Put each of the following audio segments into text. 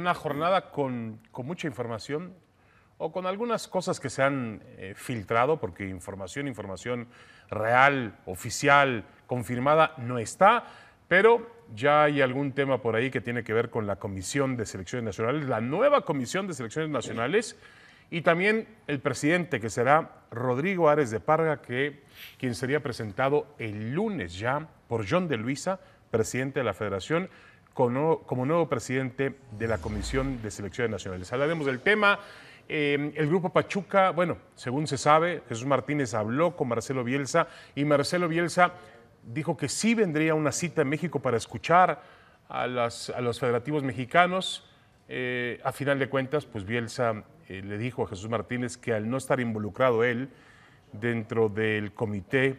Una jornada con, mucha información o con algunas cosas que se han eh, filtrado, porque información, información real, oficial, confirmada, no está, pero ya hay algún tema por ahí que tiene que ver con la Comisión de Selecciones Nacionales, la nueva Comisión de Selecciones Nacionales, y también el presidente, que será Rodrigo Ares de Parga, que, quien sería presentado el lunes ya por John de Luisa, presidente de la Federación como, nuevo presidente de la Comisión de Selecciones Nacionales. Hablaremos del tema. Eh, el grupo Pachuca, bueno, según se sabe, Jesús Martínez habló con Marcelo Bielsa y Marcelo Bielsa dijo que sí vendría una cita en México para escuchar a, los federativos mexicanos. Eh, a final de cuentas, pues Bielsa eh, le dijo a Jesús Martínez que al no estar involucrado él dentro del comité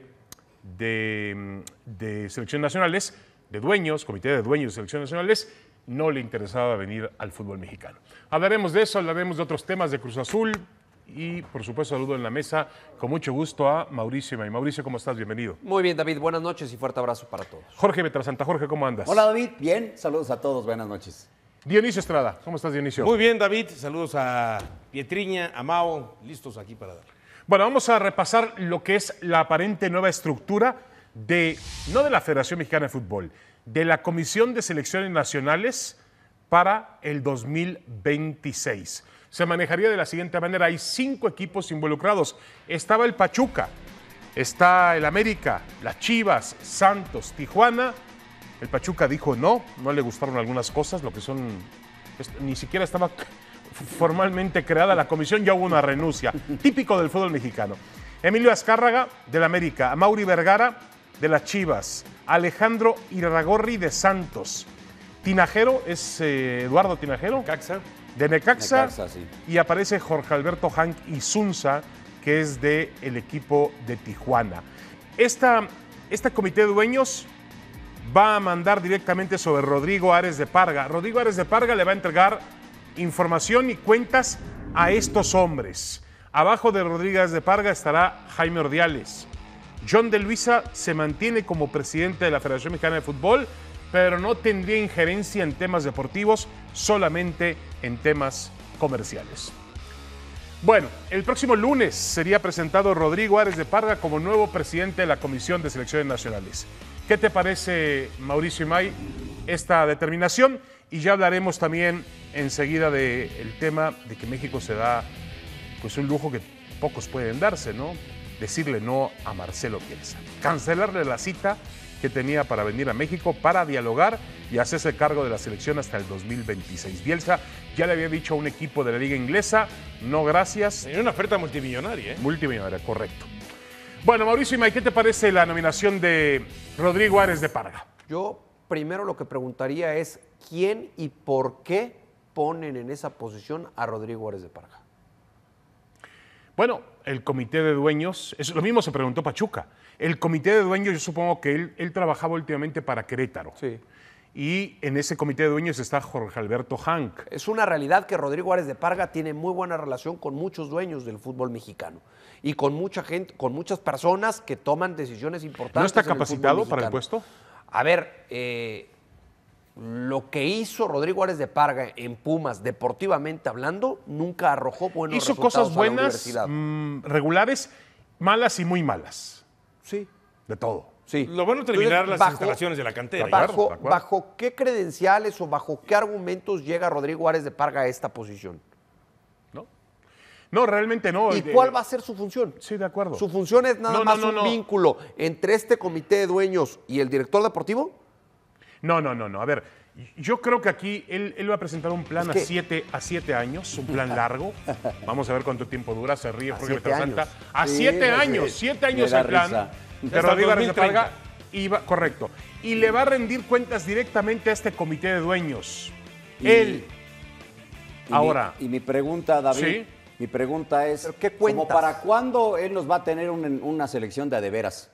de, de selecciones nacionales, de Dueños, Comité de Dueños de Selecciones Nacionales, no le interesaba venir al fútbol mexicano. Hablaremos de eso, hablaremos de otros temas de Cruz Azul y, por supuesto, saludo en la mesa con mucho gusto a Mauricio May. Mauricio, ¿cómo estás? Bienvenido. Muy bien, David. Buenas noches y fuerte abrazo para todos. Jorge Betrasanta. Jorge, ¿cómo andas? Hola, David. Bien. Saludos a todos. Buenas noches. Dionisio Estrada, ¿cómo estás, Dionisio? Muy bien, David. Saludos a Pietriña, a Mao. Listos aquí para dar. Bueno, vamos a repasar lo que es la aparente nueva estructura de, no de la Federación Mexicana de Fútbol, de la Comisión de Selecciones Nacionales para el 2026. Se manejaría de la siguiente manera, hay cinco equipos involucrados. Estaba el Pachuca, está el América, las Chivas, Santos, Tijuana. El Pachuca dijo no, no le gustaron algunas cosas, lo que son, ni siquiera estaba formalmente creada la comisión, ya hubo una renuncia, típico del fútbol mexicano. Emilio Azcárraga del América, Mauri Vergara de las Chivas, Alejandro Irragorri de Santos, Tinajero es eh, Eduardo Tinajero. Necaxa. De Necaxa. Y aparece Jorge Alberto Hank Izunza, que es del el equipo de Tijuana. Esta, este comité de dueños va a mandar directamente sobre Rodrigo Ares de Parga. Rodrigo Ares de Parga le va a entregar información y cuentas a estos hombres. Abajo de Rodríguez de Parga estará Jaime Ordiales. John de Luisa se mantiene como presidente de la Federación Mexicana de Fútbol, pero no tendría injerencia en temas deportivos, solamente en temas comerciales. Bueno, el próximo lunes sería presentado Rodrigo Ares de Parga como nuevo presidente de la Comisión de Selecciones Nacionales. ¿Qué te parece, Mauricio May, esta determinación? Y ya hablaremos también enseguida del tema de que México se da pues, un lujo que pocos pueden darse, ¿no? decirle no a Marcelo Bielsa, cancelarle la cita que tenía para venir a México para dialogar y hacerse cargo de la selección hasta el 2026. Bielsa ya le había dicho a un equipo de la liga inglesa, no gracias. En una oferta multimillonaria. ¿eh? Multimillonaria, correcto. Bueno, Mauricio May, ¿qué te parece la nominación de Rodrigo Ares de Parga? Yo primero lo que preguntaría es quién y por qué ponen en esa posición a Rodrigo Ares de Parga. Bueno, el comité de dueños, es lo mismo se preguntó Pachuca. El comité de dueños, yo supongo que él, él trabajaba últimamente para Querétaro. Sí. Y en ese comité de dueños está Jorge Alberto Hank. Es una realidad que Rodrigo Árez de Parga tiene muy buena relación con muchos dueños del fútbol mexicano y con mucha gente, con muchas personas que toman decisiones importantes. ¿No está capacitado para el puesto? A ver, eh, lo que hizo Rodrigo Árez de Parga en Pumas, deportivamente hablando, nunca arrojó buenos resultados. Hizo cosas buenas, mm, regulares, malas y muy malas. Sí. De todo. Sí. Lo bueno terminar las instalaciones de la cantera. Bajo, qué credenciales o bajo qué argumentos llega Rodrigo Árez de Parga a esta posición? No. No, realmente no. ¿Y eh, cuál va a ser su función? Sí, de acuerdo. Su función es nada más un vínculo entre este comité de dueños y el director deportivo. No, no, no, no. A ver, yo creo que aquí él, él va a presentar un plan a, siete, a siete años, un plan largo. Vamos a ver cuánto tiempo dura, se ríe Santa. A siete años, siete años el plan. Pero y correcto. Y le va a rendir cuentas directamente a este comité de dueños. Él. Ahora. y mi pregunta, David. Mi pregunta es, ¿qué para cuándo él nos va a tener una selección de adeveras?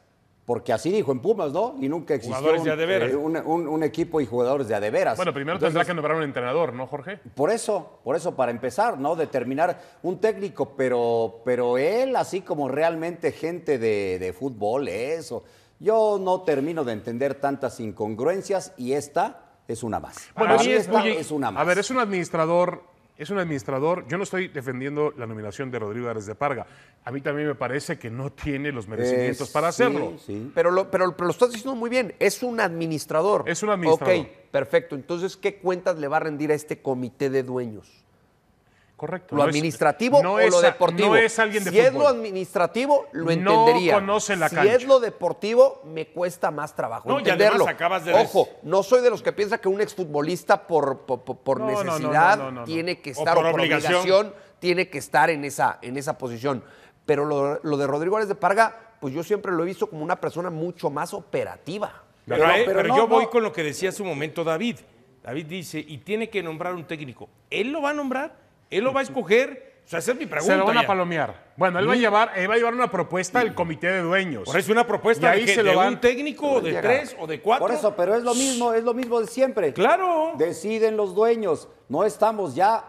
porque así dijo en Pumas, ¿no? Y nunca existió eh, un, un, equipo y jugadores de veras. Bueno, primero tendrá que nombrar un entrenador, ¿no, Jorge? Por eso, por eso, para empezar, ¿no? Determinar un técnico, pero, pero él, así como realmente gente de, fútbol, eso. Yo no termino de entender tantas incongruencias y esta es una más. Bueno, es, esta es una más. A ver, es un administrador es un administrador. Yo no estoy defendiendo la nominación de Rodrigo Ares de Parga. A mí también me parece que no tiene los merecimientos para hacerlo. Pero, lo, pero, pero, lo estás diciendo muy bien. Es un administrador. Es un administrador. Ok, perfecto. Entonces, ¿qué cuentas le va a rendir a este comité de dueños? Correcto. Lo administrativo o lo deportivo. Si es lo administrativo, lo entendería. Si es lo deportivo, me cuesta más trabajo no, entenderlo. Ojo, no soy de los que piensa que un exfutbolista por, por, necesidad tiene que estar por, obligación. tiene que estar en esa, en esa posición. Pero lo, de Rodrigo Álvarez de Parga, pues yo siempre lo he visto como una persona mucho más operativa. Eh, pero, pero yo voy con lo que decía hace un momento David. David dice, y tiene que nombrar un técnico. ¿Él lo va a nombrar? Él lo va a escoger. O sea, es mi pregunta. Se lo van a palomear. Bueno, él va a llevar, él va a llevar una propuesta al comité de dueños. Por eso una propuesta ahí de, se lo un técnico, de tres o de cuatro. Por eso, pero es lo mismo, es lo mismo de siempre. Claro. Deciden los dueños. No estamos ya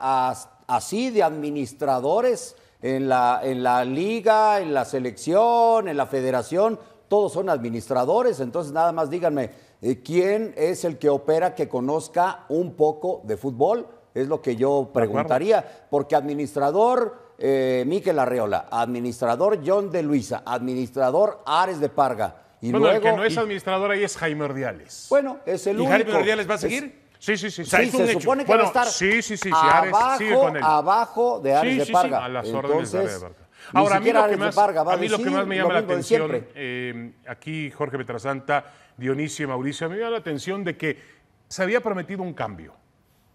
así de administradores en la, en la liga, en la selección, en la federación. Todos son administradores. Entonces, nada más díganme, eh, ¿quién es el que opera que conozca un poco de fútbol? Es lo que yo preguntaría, porque administrador eh, Miquel Arreola, administrador John de Luisa, administrador Ares de Parga. Y bueno, el que no es administrador ahí es Jaime Ordiales. Bueno, es el ¿Y único. ¿Y Jaime Ordiales va a seguir? Sí, sí, sí. sí, se supone que va a estar sí, sí, sí, abajo, Ares sigue con él. abajo de Ares de Parga. Sí, a las órdenes de Ares de Ahora, que, más, Parga Ahora, a mí lo que más me llama la atención, eh, aquí Jorge Petrasanta, Dionisio y Mauricio, me llama la atención de que se había prometido un cambio.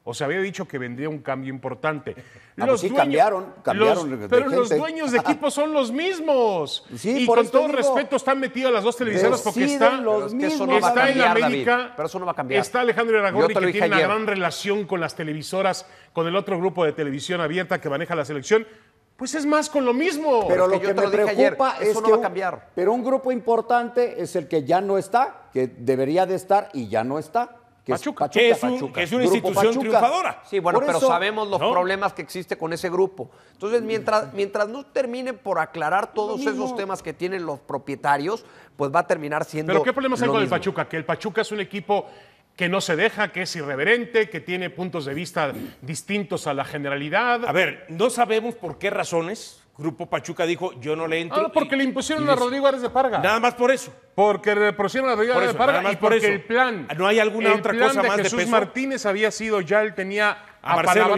O sea, había dicho que vendría un cambio importante. Ah, pues cambiaron, cambiaron. pero los dueños de equipo son los mismos. y con todo respeto están metidos las dos televisoras porque está, en América. pero eso no va a cambiar. Está Alejandro Aragón que tiene una gran relación con las televisoras, con el otro grupo de televisión abierta que maneja la selección. Pues es más con lo mismo. Pero lo que, me preocupa es no va a cambiar. pero un grupo importante es el que ya no está, que debería de estar y ya no está. Pachuca, es, una institución triunfadora. Sí, bueno, pero sabemos los problemas que existe con ese grupo. Entonces, mientras, mientras no terminen por aclarar todos esos temas que tienen los propietarios, pues va a terminar siendo. Pero ¿qué problemas hay con el Pachuca? Que el Pachuca es un equipo que no se deja, que es irreverente, que tiene puntos de vista distintos a la generalidad. A ver, no sabemos por qué razones Grupo Pachuca dijo, yo no le entro. Ah, porque le impusieron a Rodrigo Ares de Parga. Nada más por eso. Porque le impusieron a Rodrigo Ares de Parga y porque eso. el plan. Ah, no hay alguna otra cosa más de Jesús Martínez había sido ya, él tenía a Marcelo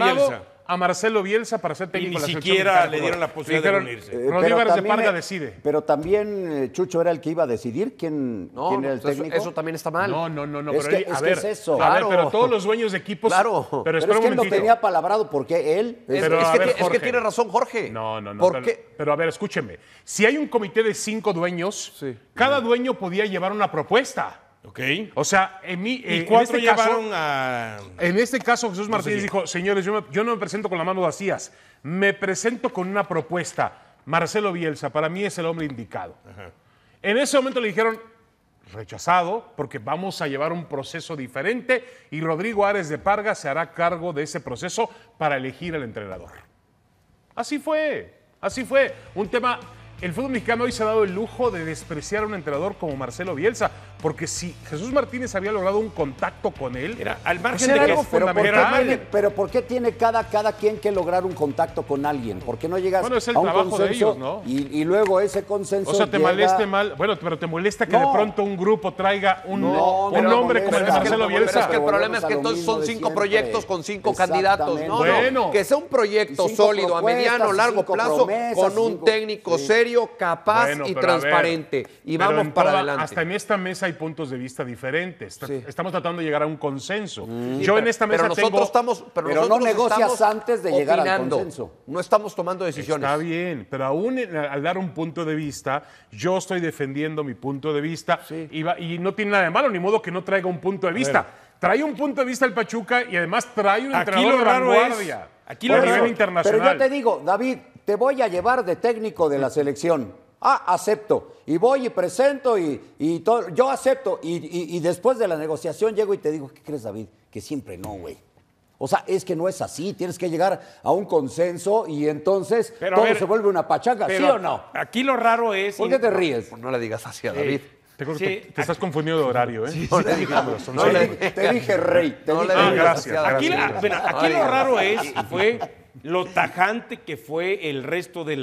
a Marcelo Bielsa para ser técnico de la selección. Ni siquiera le dieron la posibilidad de unirse. Rodríguez de Parga decide. Pero también eh, Chucho era el que iba a decidir quién, no, el técnico. Eso, también está mal. No, no, no, no. Es pero a ver, eso. pero todos los dueños de equipos. Claro. Pero, es que él no tenía palabrado porque él. Es, que, tiene razón Jorge. No, no, no. ¿Por pero, qué? pero, a ver, escúcheme. Si hay un comité de cinco dueños, cada dueño podía llevar una propuesta. Ok. O sea, en, mi, eh, en este caso, a... En este caso, Jesús Martínez dijo, señores, yo, no me presento con la mano vacías, me presento con una propuesta. Marcelo Bielsa, para mí es el hombre indicado. En ese momento le dijeron, rechazado, porque vamos a llevar un proceso diferente y Rodrigo Ares de Parga se hará cargo de ese proceso para elegir al entrenador. Así fue, así fue. Un tema, el fútbol mexicano hoy se ha dado el lujo de despreciar a un entrenador como Marcelo Bielsa, porque si Jesús Martínez había logrado un contacto con él, era, al margen de que es fundamental. Pero ¿por, qué, tiene cada, cada quien que lograr un contacto con alguien? ¿Por qué no llegas bueno, es el trabajo de ellos, ¿no? Y, luego ese consenso. O sea, te moleste mal. Bueno, pero te molesta que de pronto un grupo traiga un, no, un nombre como el de Marcelo Bielsa. Pero el problema es que son cinco proyectos con cinco candidatos, ¿no? Que sea un proyecto sólido a mediano, largo plazo, con un técnico serio, capaz y transparente. y vamos para adelante. Hasta en esta mesa puntos de vista diferentes. Estamos tratando de llegar a un consenso. Mm. Yo en esta mesa nosotros Estamos, pero, no negocias antes de llegar llegar al consenso. No estamos tomando decisiones. Está bien, pero aún al dar un punto de vista, yo estoy defendiendo mi punto de vista y, no tiene nada de malo, ni modo que no traiga un punto de vista. Trae un punto de vista el Pachuca y además trae un Aquí entrenador de Aquí lo a nivel internacional. Pero yo te digo, David, te voy a llevar de técnico de la selección Ah, acepto. Y voy y presento y, todo. Yo acepto. Y, después de la negociación llego y te digo, ¿qué crees, David? Que siempre no, güey. O sea, es que no es así. Tienes que llegar a un consenso y entonces todo se vuelve una pachanga, ¿sí o no? Aquí lo raro es. ¿Por qué te ríes? No le digas así a David. Te, estás confundido de horario, ¿eh? no te dije rey. no le Aquí, aquí lo raro es, fue lo tajante que fue el resto de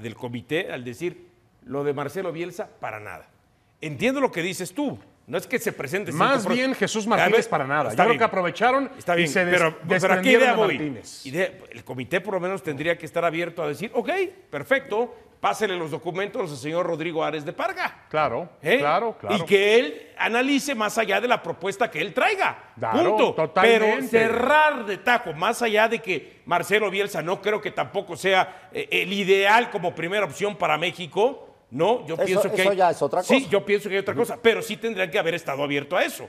del comité al decir lo de Marcelo Bielsa para nada. Entiendo lo que dices tú. No es que se presente. Más bien Jesús Martínez para nada. Yo creo que aprovecharon está bien, y se des, pero, aquí el comité por lo menos tendría que estar abierto a decir, ok, perfecto, pásele los documentos al señor Rodrigo Ares de Parga. Claro, ¿Eh? claro, Y que él analice más allá de la propuesta que él traiga. punto. Pero cerrar de taco, más allá de que Marcelo Bielsa no creo que tampoco sea eh, el ideal como primera opción para México no, yo pienso que. ya es otra cosa. Sí, yo pienso que hay otra cosa, pero sí tendrían que haber estado abierto a eso.